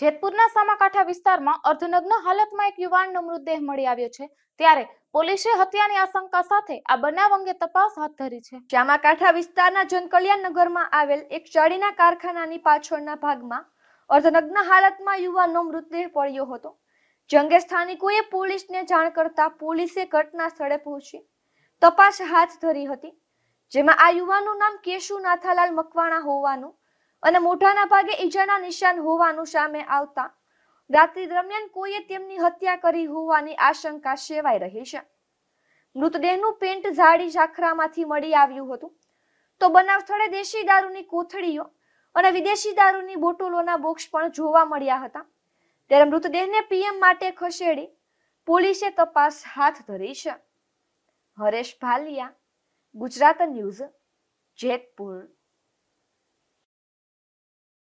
જેતપુરના સામાકાંઠા વિસ્તારમાં અર્ધનગ્ન હાલતમાં એક યુવાનનો મૃતદેહ મળી આવ્યો છે ત્યારે પોલીસે હત્યાની આશંકા સાથે આ બનાવ અંગે તપાસ હાથ ધરી છે સામાકાંઠા વિસ્તારના જનકલ્યાણ નગરમાં આવેલ એક સાડીના કારખાનાની પાછળના ભાગમાં અર્ધનગ્ન હાલતમાં યુવાનનો મૃતદેહ પડ્યો હતો જંગે સ્થાનિકોએ પોલીસને જાણ કરતા પોલીસે ઘટના સ્થળે પહોંચી તપાસ હાથ ધરી હતી જેમાં આ યુવાનનું નામ કેશુ નાથાલાલ મકવાણા હોવાનું અને મોઢાના ભાગે ઈજાના નિશાન હોવાનું સામે આવતા રાત્રિ દરમિયાન કોઈએ તેમની હત્યા કરી હોવાની આશંકા સેવાઈ રહી છે મૃતદેહનું પેન્ટ ઝાડી ઝાખરામાંથી મળી આવ્યું હતું તો બનાવ સ્થળે દેશી દારૂની કોથળીઓ અને વિદેશી દારૂની બોટલોના બોક્સ પણ જોવા મળ્યા હતા ત્યારે મૃતદેહને પીએમ માટે ખસેડી પોલીસે તપાસ હાથ ધરી છે હરેશ ભાલિયા ગુજરાત ન્યૂઝ જેતપુર